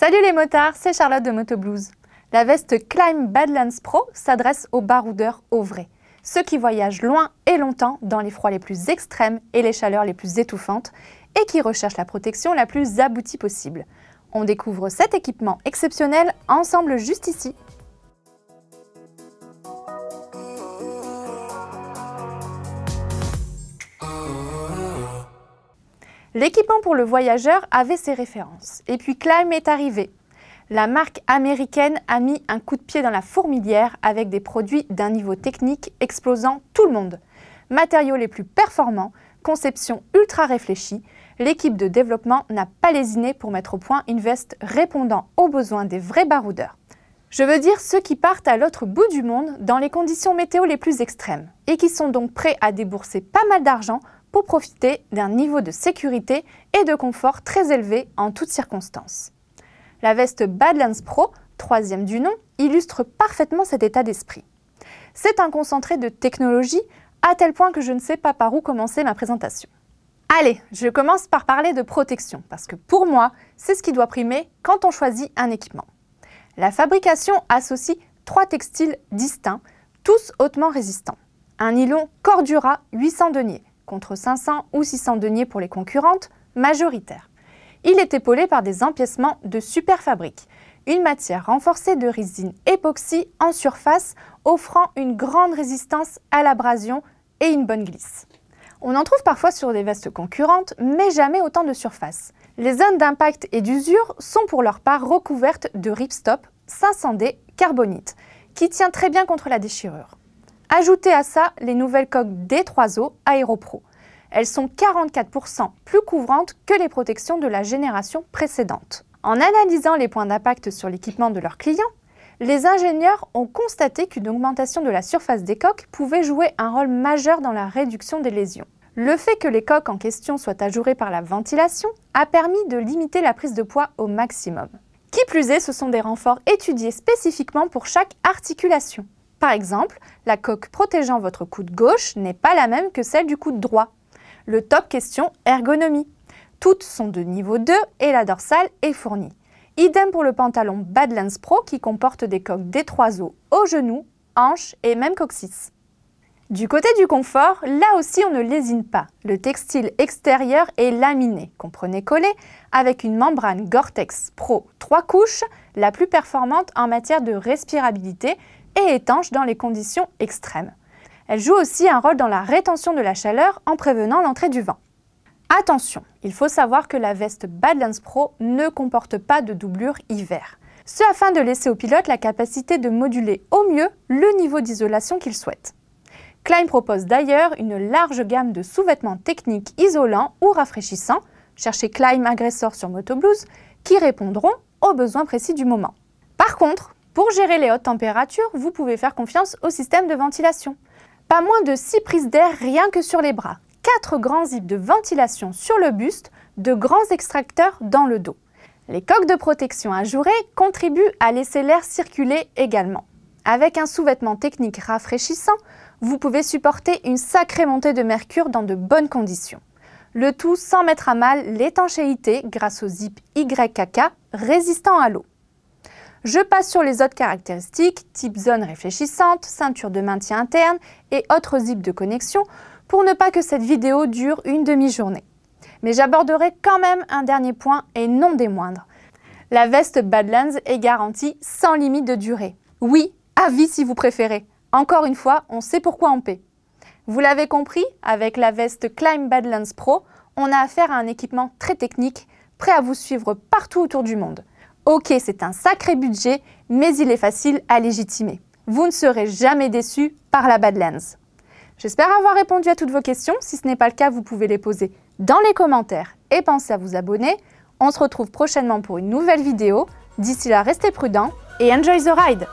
Salut les motards, c'est Charlotte de Motoblues. La veste Climb Badlands Pro s'adresse aux baroudeurs au vrai ceux qui voyagent loin et longtemps dans les froids les plus extrêmes et les chaleurs les plus étouffantes et qui recherchent la protection la plus aboutie possible. On découvre cet équipement exceptionnel ensemble juste ici L'équipement pour le voyageur avait ses références. Et puis Climb est arrivé. La marque américaine a mis un coup de pied dans la fourmilière avec des produits d'un niveau technique explosant tout le monde. Matériaux les plus performants, conception ultra réfléchie, l'équipe de développement n'a pas lésiné pour mettre au point une veste répondant aux besoins des vrais baroudeurs. Je veux dire ceux qui partent à l'autre bout du monde dans les conditions météo les plus extrêmes et qui sont donc prêts à débourser pas mal d'argent pour profiter d'un niveau de sécurité et de confort très élevé en toutes circonstances. La veste Badlands Pro, troisième du nom, illustre parfaitement cet état d'esprit. C'est un concentré de technologie à tel point que je ne sais pas par où commencer ma présentation. Allez, je commence par parler de protection, parce que pour moi, c'est ce qui doit primer quand on choisit un équipement. La fabrication associe trois textiles distincts, tous hautement résistants. Un nylon Cordura 800 deniers, contre 500 ou 600 deniers pour les concurrentes, majoritaires. Il est épaulé par des empiècements de superfabrique, une matière renforcée de résine époxy en surface, offrant une grande résistance à l'abrasion et une bonne glisse. On en trouve parfois sur des vestes concurrentes, mais jamais autant de surface. Les zones d'impact et d'usure sont pour leur part recouvertes de ripstop 500D carbonite, qui tient très bien contre la déchirure. Ajoutez à ça les nouvelles coques D3O Aéropro. Elles sont 44% plus couvrantes que les protections de la génération précédente. En analysant les points d'impact sur l'équipement de leurs clients, les ingénieurs ont constaté qu'une augmentation de la surface des coques pouvait jouer un rôle majeur dans la réduction des lésions. Le fait que les coques en question soient ajourées par la ventilation a permis de limiter la prise de poids au maximum. Qui plus est, ce sont des renforts étudiés spécifiquement pour chaque articulation. Par exemple, la coque protégeant votre coude gauche n'est pas la même que celle du coude droit. Le top question ergonomie. Toutes sont de niveau 2 et la dorsale est fournie. Idem pour le pantalon Badlands Pro qui comporte des coques des os aux genoux, hanches et même coccyx. Du côté du confort, là aussi on ne lésine pas. Le textile extérieur est laminé, comprenez collé, avec une membrane Gore-Tex Pro 3 couches, la plus performante en matière de respirabilité et étanche dans les conditions extrêmes. Elle joue aussi un rôle dans la rétention de la chaleur en prévenant l'entrée du vent. Attention, il faut savoir que la veste Badlands Pro ne comporte pas de doublure hiver. Ce afin de laisser au pilote la capacité de moduler au mieux le niveau d'isolation qu'il souhaite. Klein propose d'ailleurs une large gamme de sous-vêtements techniques isolants ou rafraîchissants, cherchez Klein Agressor sur Motoblues, qui répondront aux besoins précis du moment. Par contre, pour gérer les hautes températures, vous pouvez faire confiance au système de ventilation. Pas moins de 6 prises d'air rien que sur les bras, 4 grands zips de ventilation sur le buste, de grands extracteurs dans le dos. Les coques de protection ajourées contribuent à laisser l'air circuler également. Avec un sous-vêtement technique rafraîchissant, vous pouvez supporter une sacrée montée de mercure dans de bonnes conditions. Le tout sans mettre à mal l'étanchéité grâce aux zip YKK résistant à l'eau. Je passe sur les autres caractéristiques, type zone réfléchissante, ceinture de maintien interne et autres zips de connexion, pour ne pas que cette vidéo dure une demi-journée. Mais j'aborderai quand même un dernier point et non des moindres. La veste Badlands est garantie sans limite de durée. Oui, à vie si vous préférez. Encore une fois, on sait pourquoi on paie. Vous l'avez compris, avec la veste Climb Badlands Pro, on a affaire à un équipement très technique, prêt à vous suivre partout autour du monde. Ok, c'est un sacré budget, mais il est facile à légitimer. Vous ne serez jamais déçu par la Badlands. J'espère avoir répondu à toutes vos questions. Si ce n'est pas le cas, vous pouvez les poser dans les commentaires et pensez à vous abonner. On se retrouve prochainement pour une nouvelle vidéo. D'ici là, restez prudents et enjoy the ride